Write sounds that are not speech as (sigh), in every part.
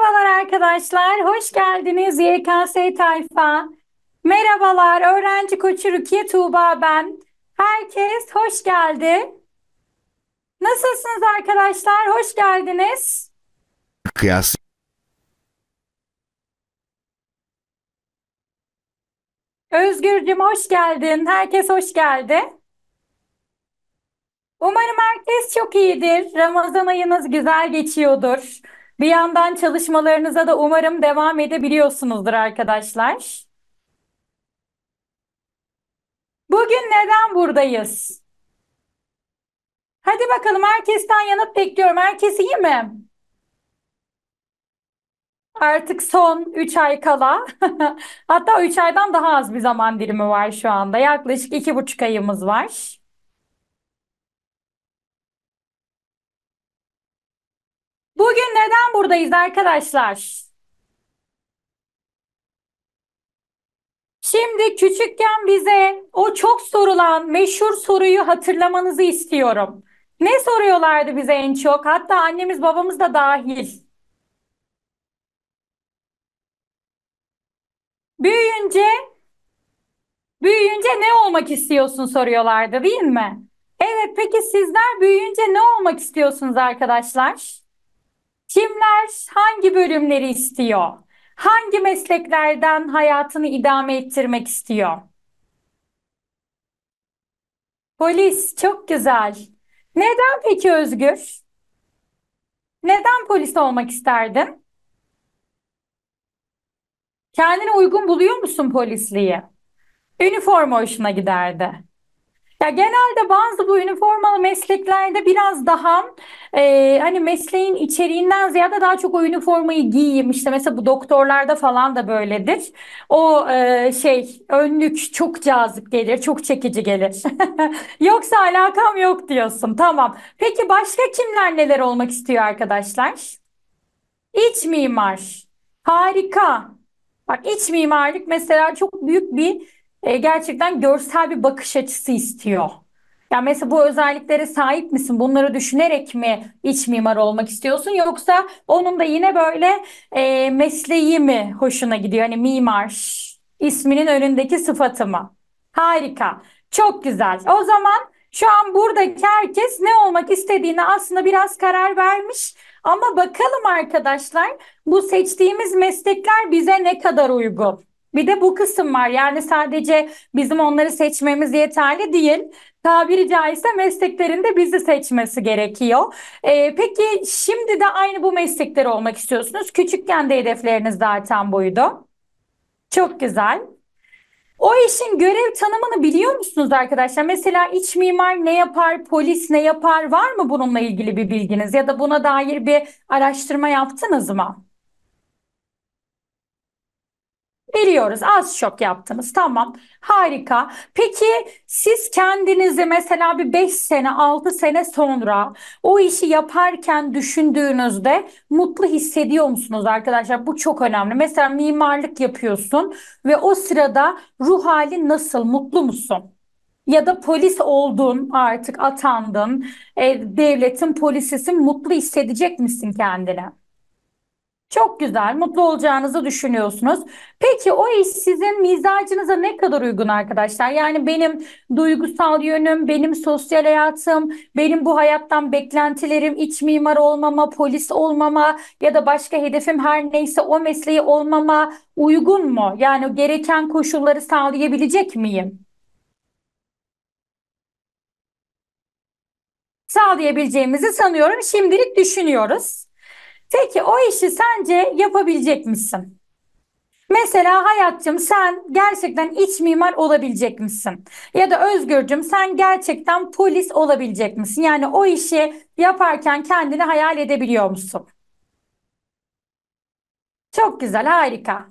Merhabalar arkadaşlar, hoş geldiniz YKS Tayfa. Merhabalar, öğrenci koçu Rukiye Tuğba ben. Herkes hoş geldi. Nasılsınız arkadaşlar, hoş geldiniz. Kıyas Özgürcüm hoş geldin, herkes hoş geldi. Umarım herkes çok iyidir, Ramazan ayınız güzel geçiyordur. Bir yandan çalışmalarınıza da umarım devam edebiliyorsunuzdur arkadaşlar. Bugün neden buradayız? Hadi bakalım herkesten yanıt bekliyorum. Herkes iyi mi? Artık son 3 ay kala (laughs) hatta 3 aydan daha az bir zaman dilimi var şu anda. Yaklaşık 2,5 ayımız var. Bugün neden buradayız arkadaşlar? Şimdi küçükken bize o çok sorulan meşhur soruyu hatırlamanızı istiyorum. Ne soruyorlardı bize en çok? Hatta annemiz babamız da dahil. Büyüyünce büyüyünce ne olmak istiyorsun soruyorlardı değil mi? Evet peki sizler büyüyünce ne olmak istiyorsunuz arkadaşlar? Kimler hangi bölümleri istiyor? Hangi mesleklerden hayatını idame ettirmek istiyor? Polis çok güzel. Neden peki Özgür? Neden polis olmak isterdin? Kendine uygun buluyor musun polisliği? Üniforma hoşuna giderdi. Ya genelde bazı bu üniformalı mesleklerde biraz daha e, hani mesleğin içeriğinden ziyade daha çok o üniformayı giyeyim. İşte mesela bu doktorlarda falan da böyledir. O e, şey önlük çok cazip gelir, çok çekici gelir. (laughs) Yoksa alakam yok diyorsun. Tamam. Peki başka kimler neler olmak istiyor arkadaşlar? İç mimar. Harika. Bak iç mimarlık mesela çok büyük bir e, gerçekten görsel bir bakış açısı istiyor. Ya mesela bu özelliklere sahip misin? Bunları düşünerek mi iç mimar olmak istiyorsun? Yoksa onun da yine böyle e, mesleği mi hoşuna gidiyor? Hani mimar isminin önündeki sıfatı mı? Harika. Çok güzel. O zaman şu an buradaki herkes ne olmak istediğini aslında biraz karar vermiş. Ama bakalım arkadaşlar bu seçtiğimiz meslekler bize ne kadar uygun? Bir de bu kısım var. Yani sadece bizim onları seçmemiz yeterli değil. Tabiri caizse mesleklerinde bizi seçmesi gerekiyor. Ee, peki şimdi de aynı bu meslekleri olmak istiyorsunuz. Küçükken de hedefleriniz zaten buydu. Çok güzel. O işin görev tanımını biliyor musunuz arkadaşlar? Mesela iç mimar ne yapar, polis ne yapar? Var mı bununla ilgili bir bilginiz ya da buna dair bir araştırma yaptınız mı? Biliyoruz az çok yaptınız tamam harika. Peki siz kendinizi mesela bir 5 sene 6 sene sonra o işi yaparken düşündüğünüzde mutlu hissediyor musunuz arkadaşlar? Bu çok önemli. Mesela mimarlık yapıyorsun ve o sırada ruh halin nasıl mutlu musun? ya da polis oldun artık atandın e, devletin polisisin mutlu hissedecek misin kendini? Çok güzel, mutlu olacağınızı düşünüyorsunuz. Peki o iş sizin mizacınıza ne kadar uygun arkadaşlar? Yani benim duygusal yönüm, benim sosyal hayatım, benim bu hayattan beklentilerim, iç mimar olmama, polis olmama ya da başka hedefim her neyse o mesleği olmama uygun mu? Yani gereken koşulları sağlayabilecek miyim? Sağlayabileceğimizi sanıyorum. Şimdilik düşünüyoruz. Peki o işi sence yapabilecek misin? Mesela hayatçım sen gerçekten iç mimar olabilecek misin? Ya da Özgürcüm sen gerçekten polis olabilecek misin? Yani o işi yaparken kendini hayal edebiliyor musun? Çok güzel, harika.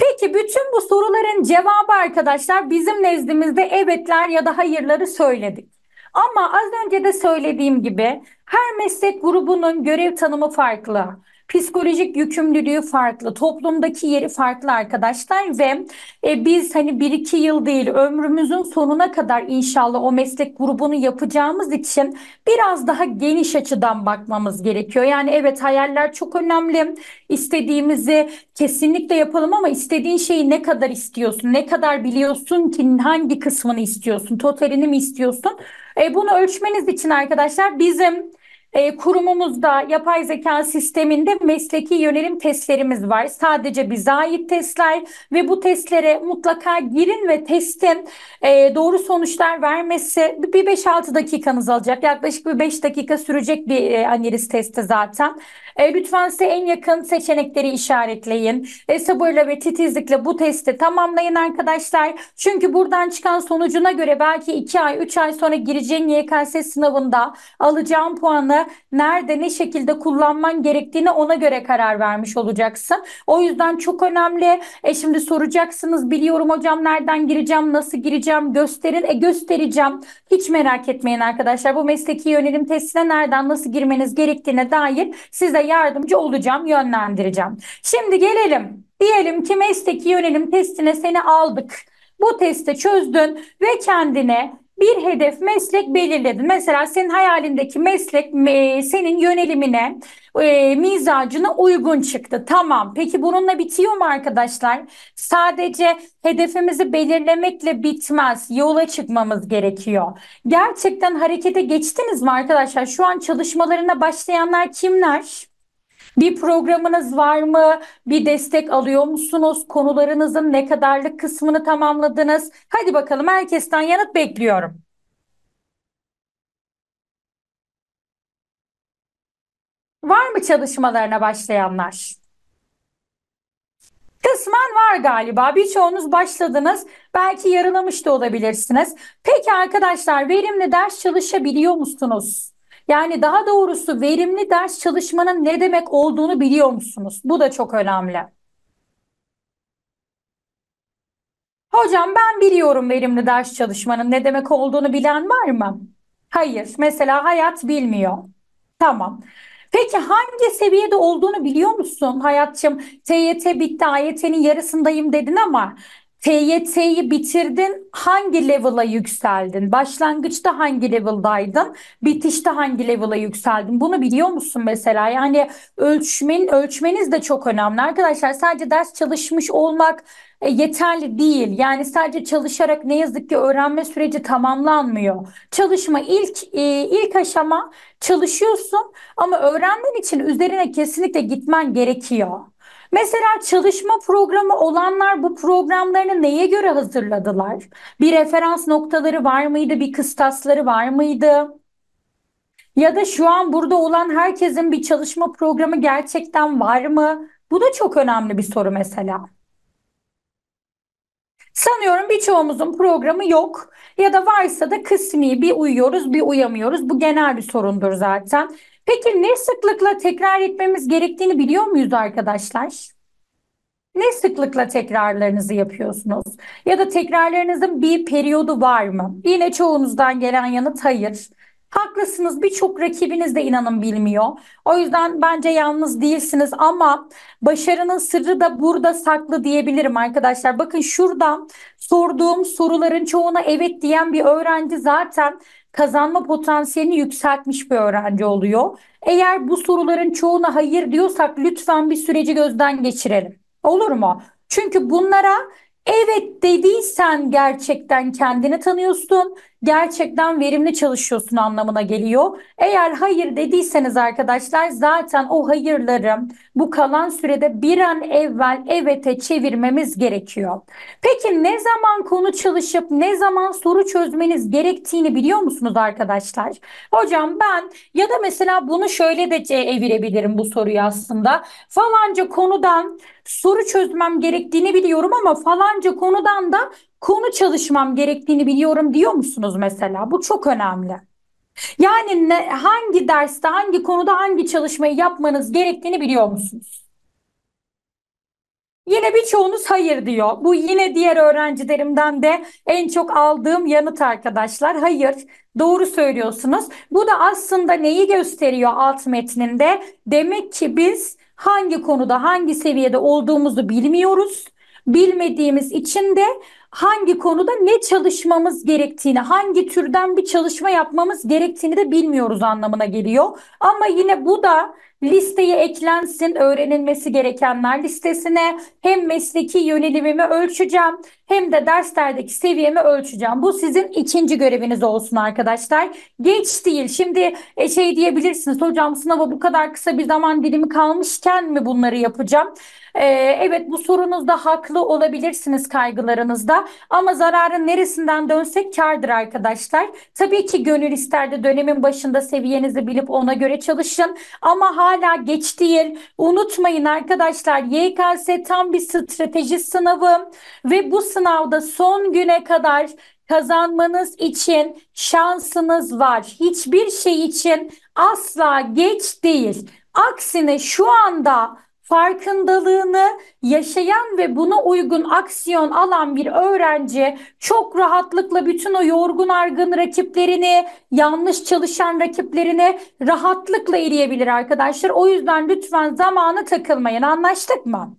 Peki bütün bu soruların cevabı arkadaşlar bizim nezdimizde evetler ya da hayırları söyledik. Ama az önce de söylediğim gibi her meslek grubunun görev tanımı farklı. Psikolojik yükümlülüğü farklı, toplumdaki yeri farklı arkadaşlar ve e, biz hani bir iki yıl değil ömrümüzün sonuna kadar inşallah o meslek grubunu yapacağımız için biraz daha geniş açıdan bakmamız gerekiyor. Yani evet hayaller çok önemli. istediğimizi kesinlikle yapalım ama istediğin şeyi ne kadar istiyorsun? Ne kadar biliyorsun ki hangi kısmını istiyorsun? Totalini mi istiyorsun? E, bunu ölçmeniz için arkadaşlar bizim e, kurumumuzda yapay zeka sisteminde mesleki yönelim testlerimiz var. Sadece bize ait testler ve bu testlere mutlaka girin ve testin e, doğru sonuçlar vermesi bir 5-6 dakikanız alacak. Yaklaşık bir 5 dakika sürecek bir e, analiz testi zaten. E, lütfen size en yakın seçenekleri işaretleyin. E, sabırla ve titizlikle bu testi tamamlayın arkadaşlar. Çünkü buradan çıkan sonucuna göre belki 2 ay 3 ay sonra gireceğin YKS sınavında alacağın puanı nerede ne şekilde kullanman gerektiğini ona göre karar vermiş olacaksın. O yüzden çok önemli. E, şimdi soracaksınız biliyorum hocam nereden gireceğim nasıl gireceğim gösterin. E, göstereceğim. Hiç merak etmeyin arkadaşlar. Bu mesleki yönelim testine nereden nasıl girmeniz gerektiğine dair size yardımcı olacağım, yönlendireceğim. Şimdi gelelim. Diyelim ki mesleki yönelim testine seni aldık. Bu testi çözdün ve kendine bir hedef meslek belirledin. Mesela senin hayalindeki meslek e, senin yönelimine, e, mizacına uygun çıktı. Tamam. Peki bununla bitiyor mu arkadaşlar? Sadece hedefimizi belirlemekle bitmez. Yola çıkmamız gerekiyor. Gerçekten harekete geçtiniz mi arkadaşlar? Şu an çalışmalarına başlayanlar kimler? Bir programınız var mı? Bir destek alıyor musunuz? Konularınızın ne kadarlık kısmını tamamladınız? Hadi bakalım herkesten yanıt bekliyorum. Var mı çalışmalarına başlayanlar? Kısmen var galiba. Birçoğunuz başladınız. Belki yarılamış da olabilirsiniz. Peki arkadaşlar verimli ders çalışabiliyor musunuz? Yani daha doğrusu verimli ders çalışmanın ne demek olduğunu biliyor musunuz? Bu da çok önemli. Hocam ben biliyorum verimli ders çalışmanın ne demek olduğunu bilen var mı? Hayır. Mesela hayat bilmiyor. Tamam. Peki hangi seviyede olduğunu biliyor musun hayatçım? TYT bitti, AYT'nin yarısındayım dedin ama TYT'yi bitirdin, hangi level'a yükseldin? Başlangıçta hangi level'daydın? Bitişte hangi level'a yükseldin? Bunu biliyor musun mesela? Yani ölçmenin ölçmeniz de çok önemli arkadaşlar. Sadece ders çalışmış olmak e, yeterli değil. Yani sadece çalışarak ne yazık ki öğrenme süreci tamamlanmıyor. Çalışma ilk e, ilk aşama çalışıyorsun ama öğrenmen için üzerine kesinlikle gitmen gerekiyor. Mesela çalışma programı olanlar bu programlarını neye göre hazırladılar? Bir referans noktaları var mıydı? Bir kıstasları var mıydı? Ya da şu an burada olan herkesin bir çalışma programı gerçekten var mı? Bu da çok önemli bir soru mesela. Sanıyorum birçoğumuzun programı yok ya da varsa da kısmi bir uyuyoruz bir uyamıyoruz. Bu genel bir sorundur zaten. Peki ne sıklıkla tekrar etmemiz gerektiğini biliyor muyuz arkadaşlar? Ne sıklıkla tekrarlarınızı yapıyorsunuz? Ya da tekrarlarınızın bir periyodu var mı? Yine çoğunuzdan gelen yanıt hayır. Haklısınız birçok rakibiniz de inanın bilmiyor. O yüzden bence yalnız değilsiniz ama başarının sırrı da burada saklı diyebilirim arkadaşlar. Bakın şuradan sorduğum soruların çoğuna evet diyen bir öğrenci zaten kazanma potansiyelini yükseltmiş bir öğrenci oluyor. Eğer bu soruların çoğuna hayır diyorsak lütfen bir süreci gözden geçirelim. Olur mu? Çünkü bunlara evet dediysen gerçekten kendini tanıyorsun gerçekten verimli çalışıyorsun anlamına geliyor. Eğer hayır dediyseniz arkadaşlar zaten o hayırları bu kalan sürede bir an evvel evete çevirmemiz gerekiyor. Peki ne zaman konu çalışıp ne zaman soru çözmeniz gerektiğini biliyor musunuz arkadaşlar? Hocam ben ya da mesela bunu şöyle de e, evirebilirim bu soruyu aslında. Falanca konudan soru çözmem gerektiğini biliyorum ama falanca konudan da konu çalışmam gerektiğini biliyorum diyor musunuz mesela? Bu çok önemli. Yani ne, hangi derste, hangi konuda hangi çalışmayı yapmanız gerektiğini biliyor musunuz? Yine birçoğunuz hayır diyor. Bu yine diğer öğrencilerimden de en çok aldığım yanıt arkadaşlar. Hayır, doğru söylüyorsunuz. Bu da aslında neyi gösteriyor alt metninde? Demek ki biz hangi konuda, hangi seviyede olduğumuzu bilmiyoruz. Bilmediğimiz için de hangi konuda ne çalışmamız gerektiğini, hangi türden bir çalışma yapmamız gerektiğini de bilmiyoruz anlamına geliyor. Ama yine bu da listeye eklensin öğrenilmesi gerekenler listesine hem mesleki yönelimimi ölçeceğim hem de derslerdeki seviyemi ölçeceğim. Bu sizin ikinci göreviniz olsun arkadaşlar. Geç değil. Şimdi e, şey diyebilirsiniz hocam sınava bu kadar kısa bir zaman dilimi kalmışken mi bunları yapacağım? Ee, evet bu sorunuzda haklı olabilirsiniz kaygılarınızda ama zararın neresinden dönsek kardır arkadaşlar. Tabii ki gönül ister de dönemin başında seviyenizi bilip ona göre çalışın ama ha hala geç değil. Unutmayın arkadaşlar YKS tam bir strateji sınavı ve bu sınavda son güne kadar kazanmanız için şansınız var. Hiçbir şey için asla geç değil. Aksine şu anda farkındalığını yaşayan ve buna uygun aksiyon alan bir öğrenci çok rahatlıkla bütün o yorgun argın rakiplerini, yanlış çalışan rakiplerini rahatlıkla eriyebilir arkadaşlar. O yüzden lütfen zamanı takılmayın. Anlaştık mı?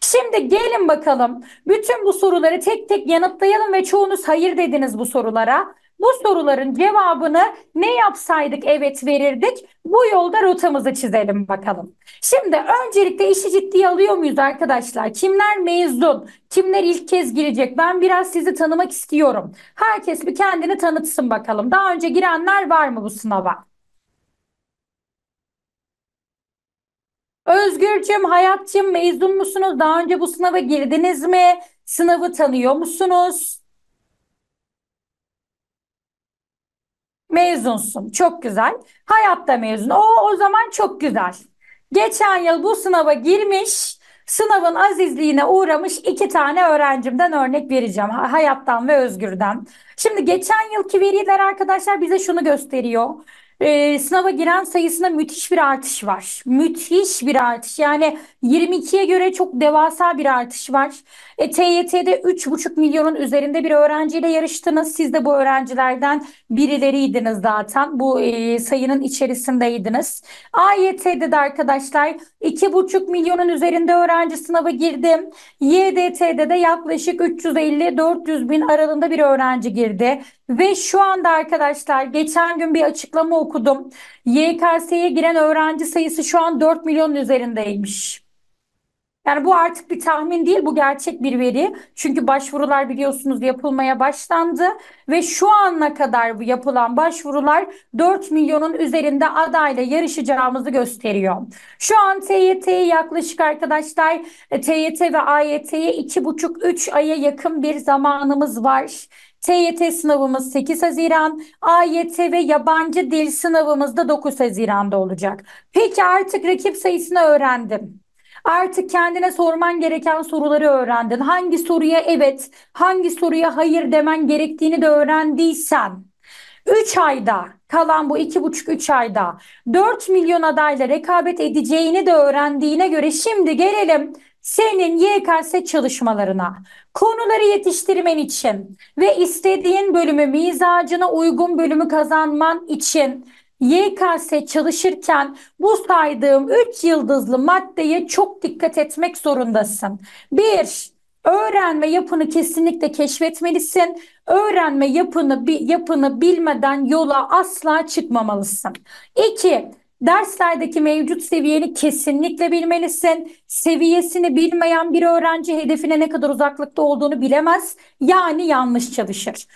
Şimdi gelin bakalım. Bütün bu soruları tek tek yanıtlayalım ve çoğunuz hayır dediniz bu sorulara. Bu soruların cevabını ne yapsaydık evet verirdik? Bu yolda rotamızı çizelim bakalım. Şimdi öncelikle işi ciddiye alıyor muyuz arkadaşlar? Kimler mezun? Kimler ilk kez girecek? Ben biraz sizi tanımak istiyorum. Herkes bir kendini tanıtsın bakalım. Daha önce girenler var mı bu sınava? Özgürcüm, Hayatcım mezun musunuz? Daha önce bu sınava girdiniz mi? Sınavı tanıyor musunuz? Mezunsun. Çok güzel. Hayatta mezun. O o zaman çok güzel. Geçen yıl bu sınava girmiş, sınavın azizliğine uğramış iki tane öğrencimden örnek vereceğim. Hayattan ve Özgür'den. Şimdi geçen yılki veriler arkadaşlar bize şunu gösteriyor e, sınava giren sayısında müthiş bir artış var. Müthiş bir artış. Yani 22'ye göre çok devasa bir artış var. E, TYT'de 3,5 milyonun üzerinde bir öğrenciyle yarıştınız. Siz de bu öğrencilerden birileriydiniz zaten. Bu e, sayının içerisindeydiniz. AYT'de de arkadaşlar 2,5 milyonun üzerinde öğrenci sınava girdi. YDT'de de yaklaşık 350-400 bin aralığında bir öğrenci girdi. Ve şu anda arkadaşlar geçen gün bir açıklama okudum. YKS'ye giren öğrenci sayısı şu an 4 milyonun üzerindeymiş. Yani bu artık bir tahmin değil, bu gerçek bir veri. Çünkü başvurular biliyorsunuz yapılmaya başlandı ve şu ana kadar bu yapılan başvurular 4 milyonun üzerinde adayla yarışacağımızı gösteriyor. Şu an TYT'ye yaklaşık arkadaşlar TYT e, ve AYT'ye 2,5-3 aya yakın bir zamanımız var. TYT sınavımız 8 Haziran, AYT ve yabancı dil sınavımız da 9 Haziran'da olacak. Peki artık rakip sayısını öğrendim. Artık kendine sorman gereken soruları öğrendin. Hangi soruya evet, hangi soruya hayır demen gerektiğini de öğrendiysen 3 ayda kalan bu 2,5-3 ayda 4 milyon adayla rekabet edeceğini de öğrendiğine göre şimdi gelelim senin YKS çalışmalarına, konuları yetiştirmen için ve istediğin bölümü mizacına uygun bölümü kazanman için YKS çalışırken bu saydığım 3 yıldızlı maddeye çok dikkat etmek zorundasın. 1. Öğrenme yapını kesinlikle keşfetmelisin. Öğrenme yapını yapını bilmeden yola asla çıkmamalısın. 2 Derslerdeki mevcut seviyeni kesinlikle bilmelisin. Seviyesini bilmeyen bir öğrenci hedefine ne kadar uzaklıkta olduğunu bilemez. Yani yanlış çalışır.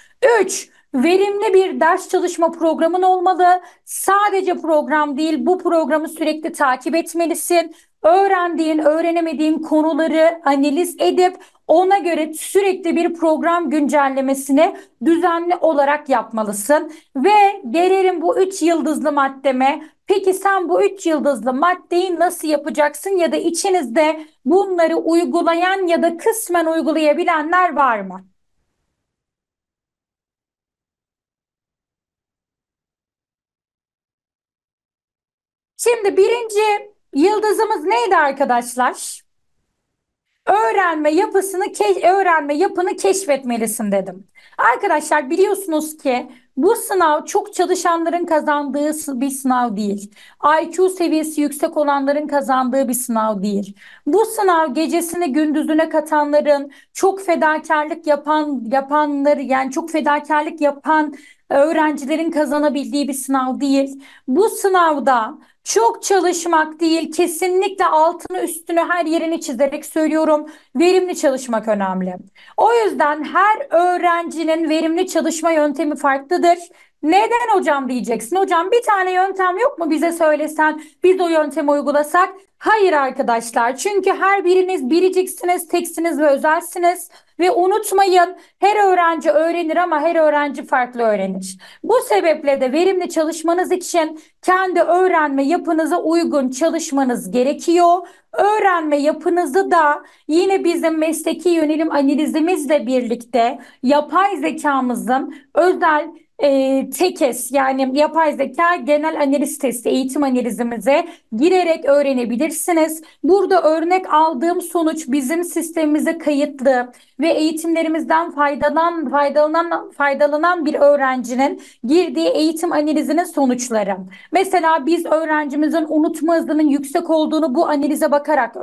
3. Verimli bir ders çalışma programın olmalı. Sadece program değil bu programı sürekli takip etmelisin. Öğrendiğin, öğrenemediğin konuları analiz edip ona göre sürekli bir program güncellemesini düzenli olarak yapmalısın. Ve gelelim bu üç yıldızlı maddeme Peki sen bu üç yıldızlı maddeyi nasıl yapacaksın ya da içinizde bunları uygulayan ya da kısmen uygulayabilenler var mı? Şimdi birinci yıldızımız neydi arkadaşlar? öğrenme yapısını öğrenme yapını keşfetmelisin dedim. Arkadaşlar biliyorsunuz ki bu sınav çok çalışanların kazandığı bir sınav değil. IQ seviyesi yüksek olanların kazandığı bir sınav değil. Bu sınav gecesini gündüzüne katanların, çok fedakarlık yapan yapanları yani çok fedakarlık yapan öğrencilerin kazanabildiği bir sınav değil. Bu sınavda çok çalışmak değil, kesinlikle altını üstünü her yerini çizerek söylüyorum. Verimli çalışmak önemli. O yüzden her öğrencinin verimli çalışma yöntemi farklıdır. Neden hocam diyeceksin. Hocam bir tane yöntem yok mu bize söylesen biz o yöntemi uygulasak? Hayır arkadaşlar çünkü her biriniz biriciksiniz, teksiniz ve özelsiniz. Ve unutmayın her öğrenci öğrenir ama her öğrenci farklı öğrenir. Bu sebeple de verimli çalışmanız için kendi öğrenme yapınıza uygun çalışmanız gerekiyor. Öğrenme yapınızı da yine bizim mesleki yönelim analizimizle birlikte yapay zekamızın özel ee, TEKES yani yapay zeka genel analiz testi eğitim analizimize girerek öğrenebilirsiniz. Burada örnek aldığım sonuç bizim sistemimize kayıtlı ve eğitimlerimizden faydalan, faydalanan faydalanan bir öğrencinin girdiği eğitim analizinin sonuçları. Mesela biz öğrencimizin unutma hızının yüksek olduğunu bu analize bakarak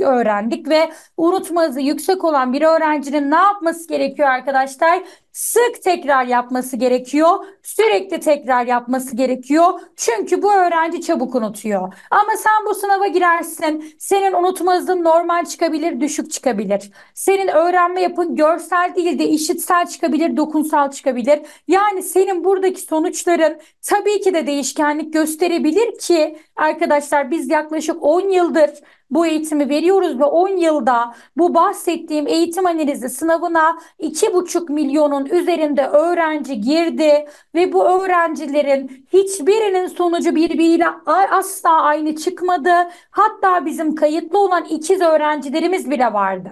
öğrendik ve unutma hızı yüksek olan bir öğrencinin ne yapması gerekiyor arkadaşlar? Sık tekrar yapması gerekiyor gerekiyor. Sürekli tekrar yapması gerekiyor. Çünkü bu öğrenci çabuk unutuyor. Ama sen bu sınava girersin. Senin unutma hızın normal çıkabilir, düşük çıkabilir. Senin öğrenme yapın görsel değil de işitsel çıkabilir, dokunsal çıkabilir. Yani senin buradaki sonuçların tabii ki de değişkenlik gösterebilir ki arkadaşlar biz yaklaşık 10 yıldır bu eğitimi veriyoruz ve 10 yılda bu bahsettiğim eğitim analizi sınavına 2,5 milyonun üzerinde öğrenci girdi ve bu öğrencilerin hiçbirinin sonucu birbiriyle asla aynı çıkmadı. Hatta bizim kayıtlı olan ikiz öğrencilerimiz bile vardı.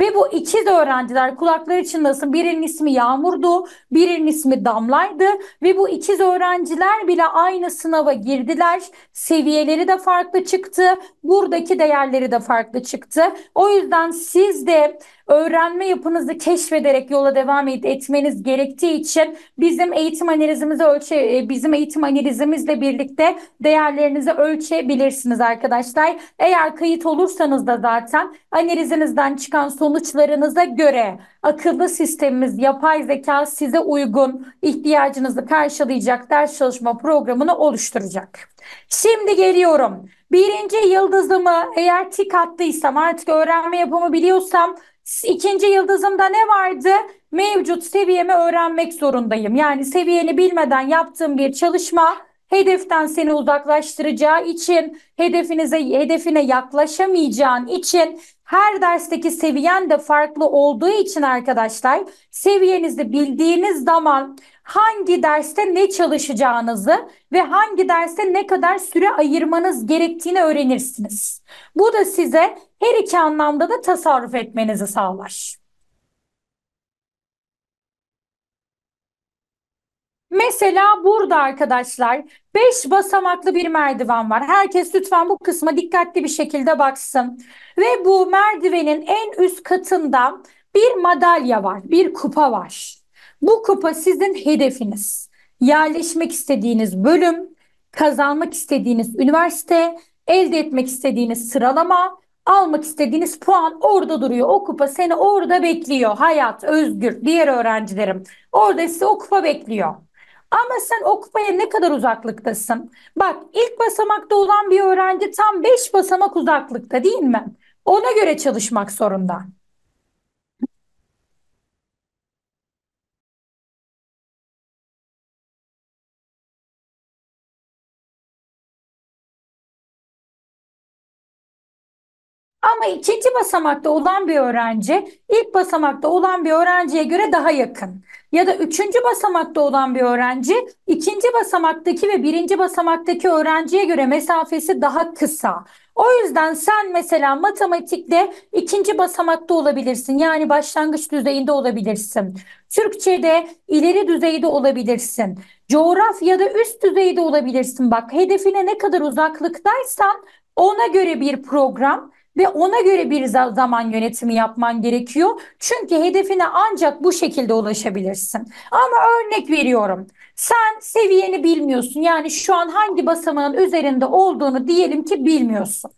Ve bu ikiz öğrenciler kulakları için içindesin birinin ismi Yağmur'du, birinin ismi Damla'ydı ve bu ikiz öğrenciler bile aynı sınava girdiler. Seviyeleri de farklı çıktı, buradaki değerleri de farklı çıktı. O yüzden siz de öğrenme yapınızı keşfederek yola devam etmeniz gerektiği için bizim eğitim analizimizi ölçe e, bizim eğitim analizimizle birlikte değerlerinizi ölçebilirsiniz arkadaşlar. Eğer kayıt olursanız da zaten analizinizden çıkan sonuçlarınıza göre akıllı sistemimiz yapay zeka size uygun ihtiyacınızı karşılayacak ders çalışma programını oluşturacak. Şimdi geliyorum. Birinci yıldızımı eğer tik attıysam artık öğrenme yapımı biliyorsam İkinci yıldızımda ne vardı? Mevcut seviyemi öğrenmek zorundayım. Yani seviyeni bilmeden yaptığım bir çalışma hedeften seni uzaklaştıracağı için, hedefinize hedefine yaklaşamayacağın için her dersteki seviyen de farklı olduğu için arkadaşlar seviyenizi bildiğiniz zaman hangi derste ne çalışacağınızı ve hangi derste ne kadar süre ayırmanız gerektiğini öğrenirsiniz. Bu da size her iki anlamda da tasarruf etmenizi sağlar. Mesela burada arkadaşlar 5 basamaklı bir merdiven var. Herkes lütfen bu kısma dikkatli bir şekilde baksın. Ve bu merdivenin en üst katında bir madalya var, bir kupa var. Bu kupa sizin hedefiniz. Yerleşmek istediğiniz bölüm, kazanmak istediğiniz üniversite, elde etmek istediğiniz sıralama, almak istediğiniz puan orada duruyor. O kupa seni orada bekliyor. Hayat, Özgür, diğer öğrencilerim. Orada sizi o kupa bekliyor. Ama sen o kupaya ne kadar uzaklıktasın? Bak ilk basamakta olan bir öğrenci tam 5 basamak uzaklıkta değil mi? Ona göre çalışmak zorunda. Ama ikinci basamakta olan bir öğrenci ilk basamakta olan bir öğrenciye göre daha yakın. Ya da üçüncü basamakta olan bir öğrenci ikinci basamaktaki ve birinci basamaktaki öğrenciye göre mesafesi daha kısa. O yüzden sen mesela matematikte ikinci basamakta olabilirsin. Yani başlangıç düzeyinde olabilirsin. Türkçede ileri düzeyde olabilirsin. Coğrafyada üst düzeyde olabilirsin. Bak hedefine ne kadar uzaklıktaysan ona göre bir program ve ona göre bir zaman yönetimi yapman gerekiyor. Çünkü hedefine ancak bu şekilde ulaşabilirsin. Ama örnek veriyorum. Sen seviyeni bilmiyorsun. Yani şu an hangi basamağın üzerinde olduğunu diyelim ki bilmiyorsun.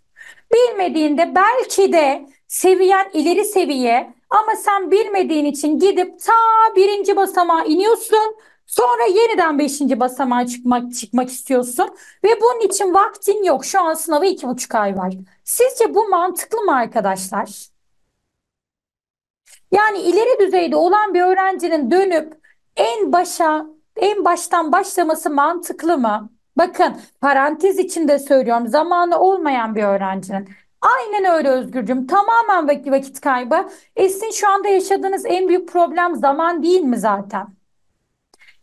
Bilmediğinde belki de seviyen ileri seviye ama sen bilmediğin için gidip ta birinci basamağa iniyorsun Sonra yeniden beşinci basamağa çıkmak çıkmak istiyorsun ve bunun için vaktin yok. Şu an sınavı iki buçuk ay var. Sizce bu mantıklı mı arkadaşlar? Yani ileri düzeyde olan bir öğrencinin dönüp en başa en baştan başlaması mantıklı mı? Bakın parantez içinde söylüyorum zamanı olmayan bir öğrencinin. Aynen öyle Özgürcüm. Tamamen vakit kaybı. Esin şu anda yaşadığınız en büyük problem zaman değil mi zaten?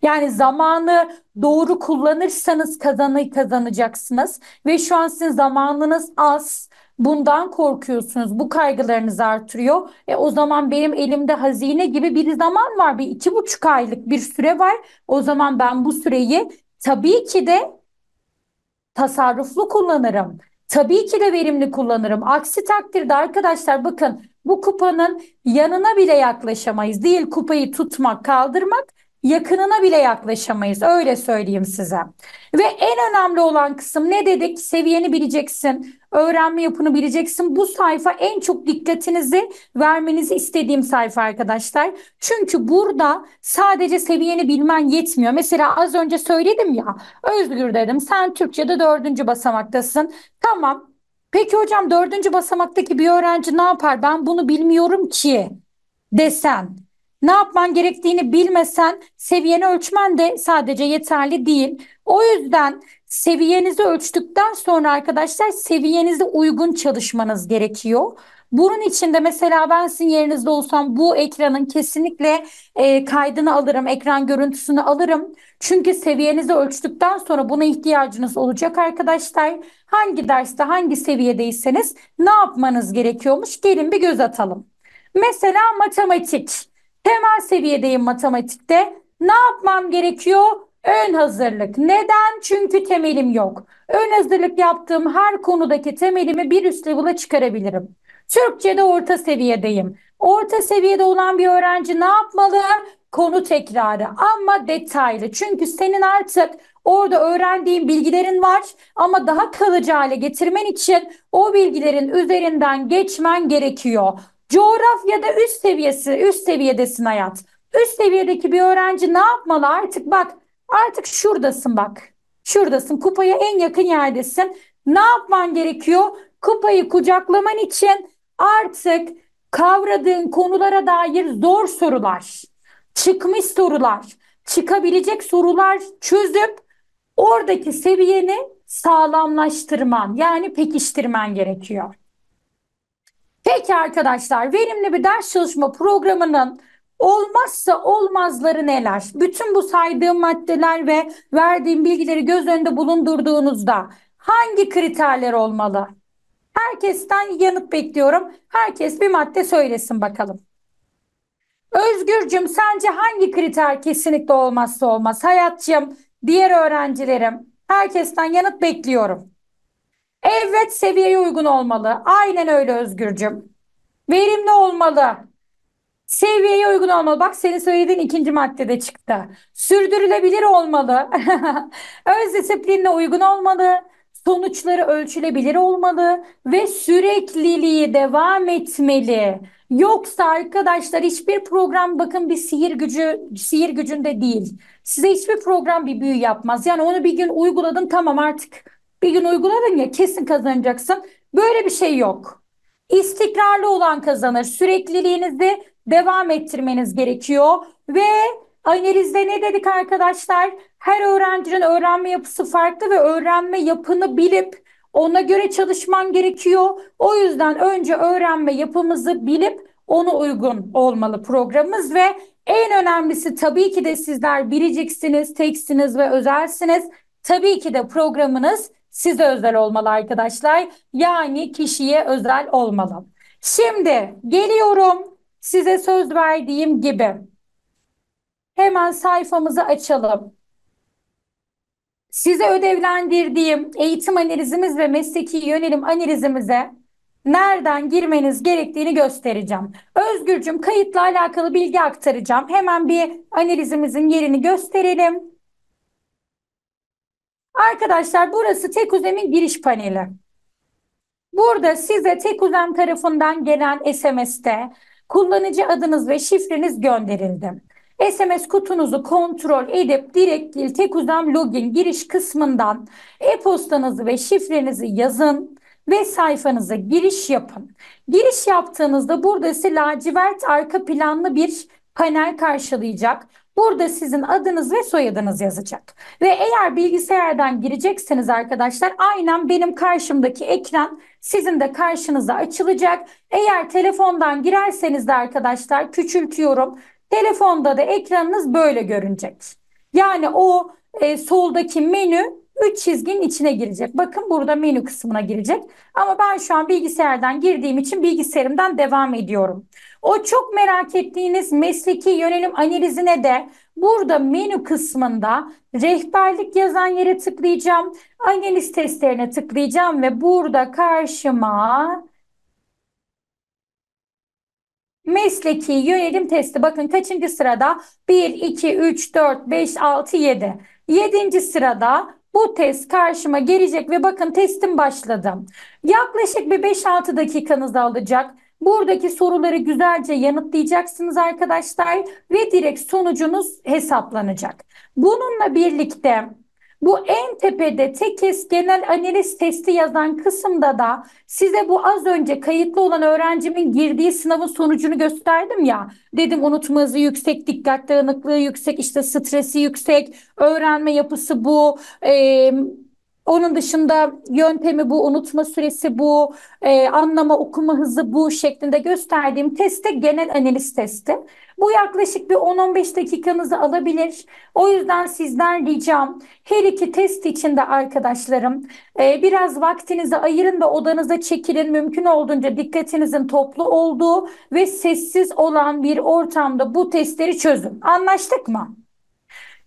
Yani zamanı doğru kullanırsanız kazanı kazanacaksınız ve şu an sizin zamanınız az. Bundan korkuyorsunuz. Bu kaygılarınız artırıyor. E o zaman benim elimde hazine gibi bir zaman var. Bir iki buçuk aylık bir süre var. O zaman ben bu süreyi tabii ki de tasarruflu kullanırım. Tabii ki de verimli kullanırım. Aksi takdirde arkadaşlar bakın bu kupanın yanına bile yaklaşamayız. Değil kupayı tutmak, kaldırmak yakınına bile yaklaşamayız öyle söyleyeyim size. Ve en önemli olan kısım ne dedik? Seviyeni bileceksin, öğrenme yapını bileceksin. Bu sayfa en çok dikkatinizi vermenizi istediğim sayfa arkadaşlar. Çünkü burada sadece seviyeni bilmen yetmiyor. Mesela az önce söyledim ya Özgür dedim sen Türkçe'de dördüncü basamaktasın. Tamam peki hocam dördüncü basamaktaki bir öğrenci ne yapar ben bunu bilmiyorum ki desen ne yapman gerektiğini bilmesen seviyeni ölçmen de sadece yeterli değil. O yüzden seviyenizi ölçtükten sonra arkadaşlar seviyenize uygun çalışmanız gerekiyor. Bunun için de mesela ben sizin yerinizde olsam bu ekranın kesinlikle e, kaydını alırım, ekran görüntüsünü alırım. Çünkü seviyenizi ölçtükten sonra buna ihtiyacınız olacak arkadaşlar. Hangi derste hangi seviyedeyseniz ne yapmanız gerekiyormuş gelin bir göz atalım. Mesela matematik. Temel seviyedeyim matematikte. Ne yapmam gerekiyor? Ön hazırlık. Neden? Çünkü temelim yok. Ön hazırlık yaptığım her konudaki temelimi bir üst level'a çıkarabilirim. Türkçe'de orta seviyedeyim. Orta seviyede olan bir öğrenci ne yapmalı? Konu tekrarı ama detaylı. Çünkü senin artık orada öğrendiğin bilgilerin var ama daha kalıcı hale getirmen için o bilgilerin üzerinden geçmen gerekiyor. Coğrafyada üst seviyesi, üst seviyedesin hayat. Üst seviyedeki bir öğrenci ne yapmalı artık bak artık şuradasın bak. Şuradasın kupaya en yakın yerdesin. Ne yapman gerekiyor? Kupayı kucaklaman için artık kavradığın konulara dair zor sorular, çıkmış sorular, çıkabilecek sorular çözüp oradaki seviyeni sağlamlaştırman yani pekiştirmen gerekiyor. Peki arkadaşlar verimli bir ders çalışma programının olmazsa olmazları neler? Bütün bu saydığım maddeler ve verdiğim bilgileri göz önünde bulundurduğunuzda hangi kriterler olmalı? Herkesten yanıt bekliyorum. Herkes bir madde söylesin bakalım. Özgürcüm sence hangi kriter kesinlikle olmazsa olmaz? Hayatçım, diğer öğrencilerim herkesten yanıt bekliyorum. Evet seviyeye uygun olmalı. Aynen öyle Özgürcüm. Verimli olmalı. Seviyeye uygun olmalı. Bak senin söylediğin ikinci maddede çıktı. Sürdürülebilir olmalı. (laughs) Öz disiplinle uygun olmalı. Sonuçları ölçülebilir olmalı ve sürekliliği devam etmeli. Yoksa arkadaşlar hiçbir program bakın bir sihir gücü sihir gücünde değil. Size hiçbir program bir büyü yapmaz. Yani onu bir gün uyguladın tamam artık bir gün uyguladın ya kesin kazanacaksın. Böyle bir şey yok. İstikrarlı olan kazanır. Sürekliliğinizi devam ettirmeniz gerekiyor ve analizde ne dedik arkadaşlar? Her öğrencinin öğrenme yapısı farklı ve öğrenme yapını bilip ona göre çalışman gerekiyor. O yüzden önce öğrenme yapımızı bilip ona uygun olmalı programımız ve en önemlisi tabii ki de sizler biriciksiniz, teksiniz ve özelsiniz. Tabii ki de programınız size özel olmalı arkadaşlar. Yani kişiye özel olmalı. Şimdi geliyorum size söz verdiğim gibi. Hemen sayfamızı açalım. Size ödevlendirdiğim eğitim analizimiz ve mesleki yönelim analizimize nereden girmeniz gerektiğini göstereceğim. Özgürcüm kayıtla alakalı bilgi aktaracağım. Hemen bir analizimizin yerini gösterelim. Arkadaşlar burası tek uzemin giriş paneli. Burada size tek uzem tarafından gelen SMS'te kullanıcı adınız ve şifreniz gönderildi. SMS kutunuzu kontrol edip direkt değil tek uzem login giriş kısmından e-postanızı ve şifrenizi yazın ve sayfanıza giriş yapın. Giriş yaptığınızda burada size lacivert arka planlı bir panel karşılayacak. Burada sizin adınız ve soyadınız yazacak. Ve eğer bilgisayardan girecekseniz arkadaşlar aynen benim karşımdaki ekran sizin de karşınıza açılacak. Eğer telefondan girerseniz de arkadaşlar küçültüyorum. Telefonda da ekranınız böyle görünecek. Yani o e, soldaki menü 3 çizginin içine girecek. Bakın burada menü kısmına girecek. Ama ben şu an bilgisayardan girdiğim için bilgisayarımdan devam ediyorum. O çok merak ettiğiniz mesleki yönelim analizine de burada menü kısmında rehberlik yazan yere tıklayacağım. Analiz testlerine tıklayacağım ve burada karşıma Mesleki yönelim testi bakın kaçıncı sırada? 1, 2, 3, 4, 5, 6, 7. 7. sırada bu test karşıma gelecek ve bakın testim başladı. Yaklaşık bir 5-6 dakikanız alacak. Buradaki soruları güzelce yanıtlayacaksınız arkadaşlar ve direkt sonucunuz hesaplanacak. Bununla birlikte bu en tepede tekes genel analiz testi yazan kısımda da size bu az önce kayıtlı olan öğrencimin girdiği sınavın sonucunu gösterdim ya. Dedim unutma hızı yüksek, dikkat dağınıklığı yüksek, işte stresi yüksek, öğrenme yapısı bu, e, onun dışında yöntemi bu, unutma süresi bu, e, anlama okuma hızı bu şeklinde gösterdiğim teste genel analiz testi. Bu yaklaşık bir 10-15 dakikanızı alabilir. O yüzden sizden ricam her iki test için de arkadaşlarım e, biraz vaktinizi ayırın ve odanıza çekilin. Mümkün olduğunca dikkatinizin toplu olduğu ve sessiz olan bir ortamda bu testleri çözün. Anlaştık mı?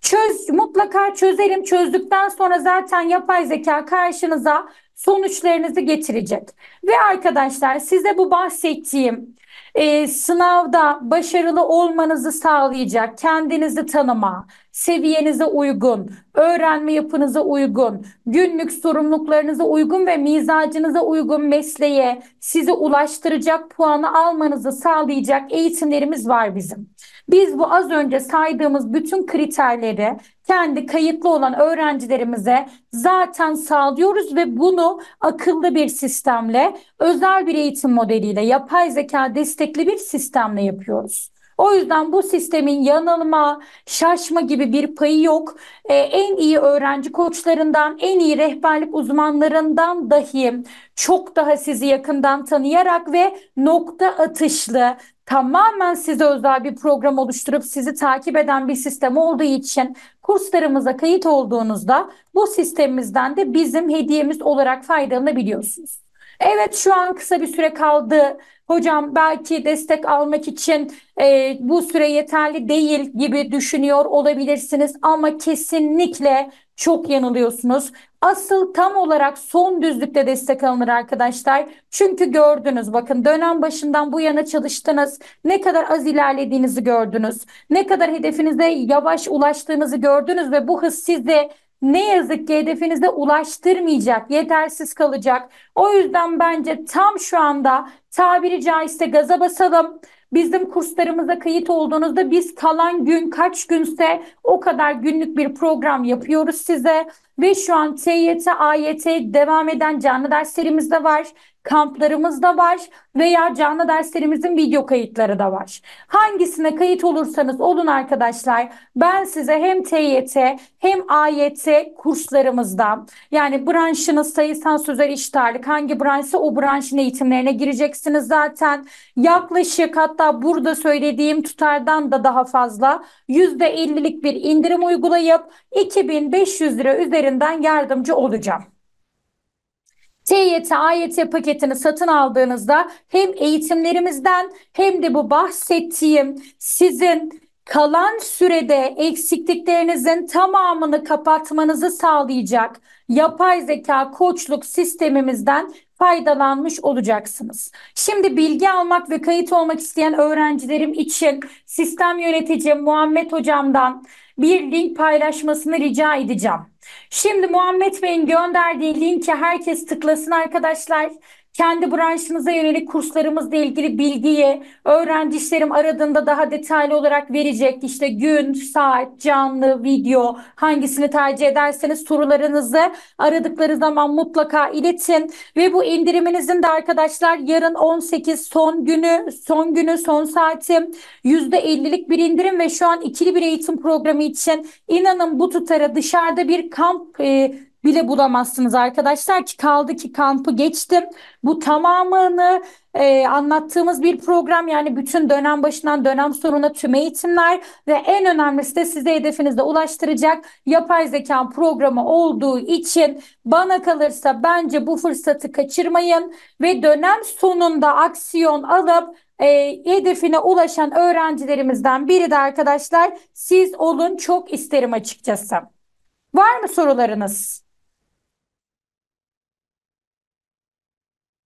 Çöz, mutlaka çözelim. Çözdükten sonra zaten yapay zeka karşınıza sonuçlarınızı getirecek. Ve arkadaşlar size bu bahsettiğim e, sınavda başarılı olmanızı sağlayacak kendinizi tanıma, seviyenize uygun, öğrenme yapınıza uygun, günlük sorumluluklarınıza uygun ve mizacınıza uygun mesleğe sizi ulaştıracak puanı almanızı sağlayacak eğitimlerimiz var bizim. Biz bu az önce saydığımız bütün kriterleri kendi kayıtlı olan öğrencilerimize zaten sağlıyoruz ve bunu akıllı bir sistemle, özel bir eğitim modeliyle, yapay zeka destekli bir sistemle yapıyoruz. O yüzden bu sistemin yanılma, şaşma gibi bir payı yok. Ee, en iyi öğrenci koçlarından, en iyi rehberlik uzmanlarından dahi çok daha sizi yakından tanıyarak ve nokta atışlı, tamamen size özel bir program oluşturup sizi takip eden bir sistem olduğu için kurslarımıza kayıt olduğunuzda bu sistemimizden de bizim hediyemiz olarak faydalanabiliyorsunuz. Evet şu an kısa bir süre kaldı. Hocam belki destek almak için e, bu süre yeterli değil gibi düşünüyor olabilirsiniz ama kesinlikle çok yanılıyorsunuz. Asıl tam olarak son düzlükte destek alınır arkadaşlar. Çünkü gördünüz bakın dönem başından bu yana çalıştınız. Ne kadar az ilerlediğinizi gördünüz. Ne kadar hedefinize yavaş ulaştığınızı gördünüz ve bu hız sizi ne yazık ki hedefinize ulaştırmayacak, yetersiz kalacak. O yüzden bence tam şu anda tabiri caizse gaza basalım. Bizim kurslarımıza kayıt olduğunuzda biz kalan gün kaç günse o kadar günlük bir program yapıyoruz size. Ve şu an TYT, AYT devam eden canlı derslerimiz de var, kamplarımız da var veya canlı derslerimizin video kayıtları da var. Hangisine kayıt olursanız olun arkadaşlar ben size hem TYT hem AYT kurslarımızda yani branşınız sayısal sözel iştarlık hangi branşsa o branşın eğitimlerine gireceksiniz zaten. Yaklaşık hatta burada söylediğim tutardan da daha fazla %50'lik bir indirim uygulayıp 2500 lira üzerinde üzerinden yardımcı olacağım. TYT, AYT paketini satın aldığınızda hem eğitimlerimizden hem de bu bahsettiğim sizin kalan sürede eksikliklerinizin tamamını kapatmanızı sağlayacak yapay zeka koçluk sistemimizden faydalanmış olacaksınız. Şimdi bilgi almak ve kayıt olmak isteyen öğrencilerim için sistem yöneticim Muhammed hocamdan bir link paylaşmasını rica edeceğim. Şimdi Muhammed Bey'in gönderdiği linke herkes tıklasın arkadaşlar kendi branşınıza yönelik kurslarımızla ilgili bilgiyi öğrencilerim aradığında daha detaylı olarak verecek. İşte gün, saat, canlı, video hangisini tercih ederseniz sorularınızı aradıkları zaman mutlaka iletin. Ve bu indiriminizin de arkadaşlar yarın 18 son günü, son günü, son saati %50'lik bir indirim ve şu an ikili bir eğitim programı için inanın bu tutara dışarıda bir kamp e, bile bulamazsınız arkadaşlar ki kaldı ki kampı geçtim. Bu tamamını e, anlattığımız bir program yani bütün dönem başından dönem sonuna tüm eğitimler ve en önemlisi de size hedefinizde ulaştıracak yapay zeka programı olduğu için bana kalırsa bence bu fırsatı kaçırmayın ve dönem sonunda aksiyon alıp e, hedefine ulaşan öğrencilerimizden biri de arkadaşlar siz olun çok isterim açıkçası. Var mı sorularınız?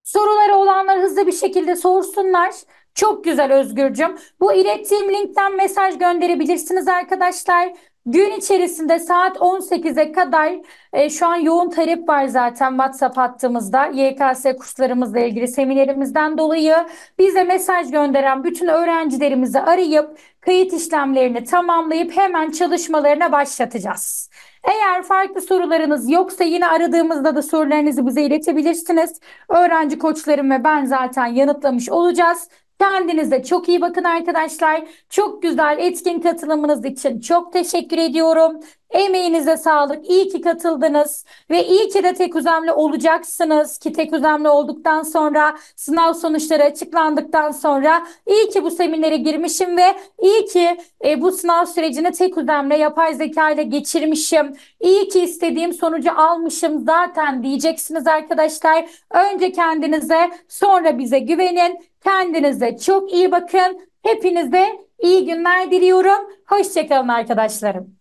Soruları olanlar hızlı bir şekilde sorsunlar. Çok güzel Özgürcüm. Bu ilettiğim linkten mesaj gönderebilirsiniz arkadaşlar. Gün içerisinde saat 18'e kadar e, şu an yoğun talep var zaten WhatsApp hattımızda YKS kurslarımızla ilgili seminerimizden dolayı bize mesaj gönderen bütün öğrencilerimizi arayıp kayıt işlemlerini tamamlayıp hemen çalışmalarına başlatacağız. Eğer farklı sorularınız yoksa yine aradığımızda da sorularınızı bize iletebilirsiniz. Öğrenci koçlarım ve ben zaten yanıtlamış olacağız. Kendinize çok iyi bakın arkadaşlar. Çok güzel etkin katılımınız için çok teşekkür ediyorum. Emeğinize sağlık. İyi ki katıldınız ve iyi ki de tek uzamlı olacaksınız ki tek uzamlı olduktan sonra sınav sonuçları açıklandıktan sonra iyi ki bu seminere girmişim ve iyi ki e, bu sınav sürecini tek uzamlı yapay zeka ile geçirmişim. İyi ki istediğim sonucu almışım zaten diyeceksiniz arkadaşlar. Önce kendinize sonra bize güvenin. Kendinize çok iyi bakın. Hepinize iyi günler diliyorum. Hoşçakalın arkadaşlarım.